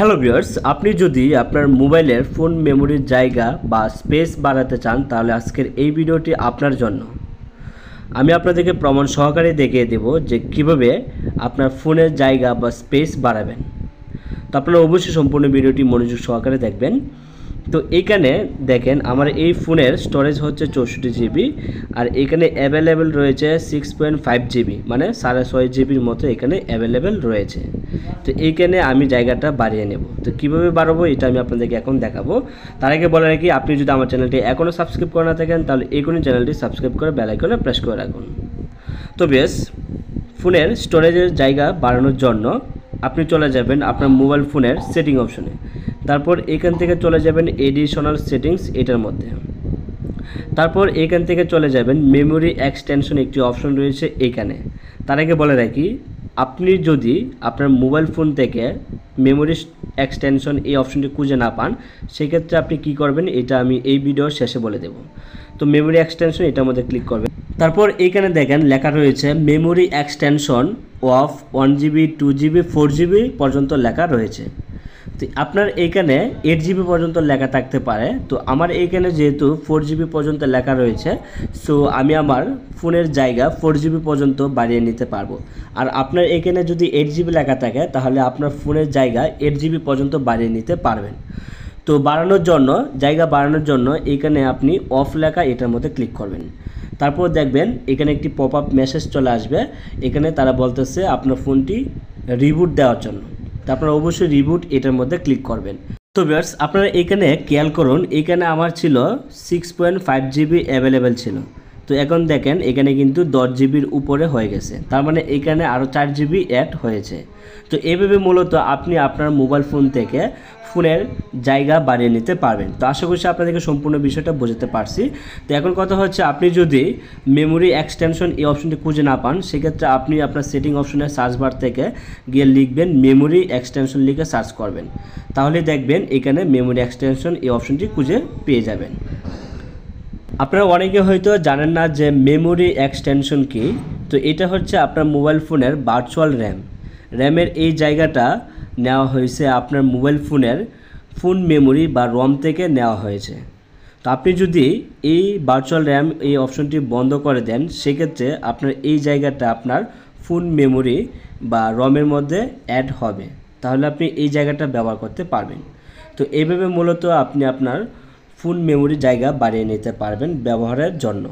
hello viewers আপনি যদি আপনার মোবাইলের ফোন মেমোরির জায়গা বা স্পেস বাড়াতে চান তাহলে আজকের এই ভিডিওটি আপনার জন্য আমি আপনাদেরকে প্রমাণ সহকারে দেখিয়ে দেব যে কিভাবে আপনার ফোনের জায়গা বা স্পেস বাড়াবেন তো আপনারা অবশ্যই সম্পূর্ণ ভিডিওটি মনোযোগ সহকারে দেখবেন তো এইখানে দেখেন আমার এই ফোনের স্টোরেজ হচ্ছে চৌষট্টি জিবি আর এখানে অ্যাভেলেবেল রয়েছে সিক্স পয়েন্ট ফাইভ জিবি মানে সাড়ে ছয় জিবির মতো এখানে অ্যাভেলেবেল রয়েছে তো এইখানে আমি জায়গাটা বাড়িয়ে নেব তো কীভাবে বাড়াবো এটা আমি আপনাদেরকে এখন দেখাবো তার আগে বলে রাখি আপনি যদি আমার চ্যানেলটি এখনও সাবস্ক্রাইব করে না থাকেন তাহলে এখনই চ্যানেলটি সাবস্ক্রাইব করে বেলাইকনে প্রেস করে রাখুন তো বেশ ফোনের স্টোরেজের জায়গা বাড়ানোর জন্য আপনি চলে যাবেন আপনার মোবাইল ফোনের সেটিং অপশনে তারপর এখান থেকে চলে যাবেন এডিশনাল সেটিংস এটার মধ্যে তারপর এখান থেকে চলে যাবেন মেমোরি এক্সটেনশন একটি অপশন রয়েছে এখানে তার আগে বলে রাখি আপনি যদি আপনার মোবাইল ফোন থেকে মেমোরি এক্সটেনশন এই অপশনটি খুঁজে না পান সেক্ষেত্রে আপনি কি করবেন এটা আমি এই ভিডিওর শেষে বলে দেব তো মেমোরি এক্সটেনশন এটার মধ্যে ক্লিক করবেন তারপর এইখানে দেখেন লেখা রয়েছে memory extension of one GB two GB four GB পর্যন্ত লেখা রয়েছে তো আপনার এইখানে এইট জিবি পর্যন্ত লেখা থাকতে পারে তো আমার এইখানে যেহেতু ফোর জিবি পর্যন্ত লেখা রয়েছে সো আমি আমার ফোনের জায়গা ফোর জিবি পর্যন্ত বাড়িয়ে নিতে পারবো আর আপনার এখানে যদি এইট জিবি লেখা থাকে তাহলে আপনার ফোনের জায়গা এইট জিবি পর্যন্ত বাড়িয়ে নিতে পারবেন তো বাড়ানোর জন্য জায়গা বাড়ানোর জন্য এখানে আপনি অফ লেখা এটার মধ্যে ক্লিক করবেন তারপর দেখবেন এখানে একটি পপ আপ মেসেজ চলে আসবে এখানে তারা বলতেছে আপনার ফোনটি রিবুট দেওয়ার জন্য তো আপনারা অবশ্যই রিবুট এটার মধ্যে ক্লিক করবেন তো বিয়ার্স আপনারা এখানে খেয়াল করুন এখানে আমার ছিল six point five GB available ছিল তো এখন দেখেন এখানে কিন্তু দশ জিবির উপরে হয়ে গেছে তার মানে এখানে আরও চার জিবি অ্যাড হয়েছে তো এভাবে মূলত আপনি আপনার মোবাইল ফোন থেকে ফোনের জায়গা বাড়িয়ে নিতে পারবেন তো আশা করছি আপনাদেরকে সম্পূর্ণ বিষয়টা বোঝাতে পারছি তো এখন কথা হচ্ছে আপনি যদি মেমোরি এক্সটেনশন এই অপশনটি খুঁজে না পান সেক্ষেত্রে আপনি আপনার সেটিং অপশনের সার্চ বার থেকে গিয়ে লিখবেন মেমোরি এক্সটেনশন লিখে সার্চ করবেন তাহলে দেখবেন এখানে মেমোরি এক্সটেনশন এই অপশনটি খুঁজে পেয়ে যাবেন আপনারা অনেকে হয়তো জানেন না যে মেমোরি এক্সটেনশন কি তো এটা হচ্ছে আপনার মোবাইল ফোনের ভার্চুয়াল র্যাম র্যামের এই জায়গাটা নেওয়া হয়েছে আপনার মোবাইল ফোনের ফোন মেমোরি বা রম থেকে নেওয়া হয়েছে তো আপনি যদি এই ভার্চুয়াল র্যাম এই অপশনটি বন্ধ করে দেন সেক্ষেত্রে আপনার এই জায়গাটা আপনার ফোন মেমোরি বা রমের মধ্যে অ্যাড হবে তাহলে আপনি এই জায়গাটা ব্যবহার করতে পারবেন তো এইভাবে মূলত আপনি আপনার ফুল মেমোরি জায়গা বাড়িয়ে নিতে পারবেন ব্যবহারের জন্য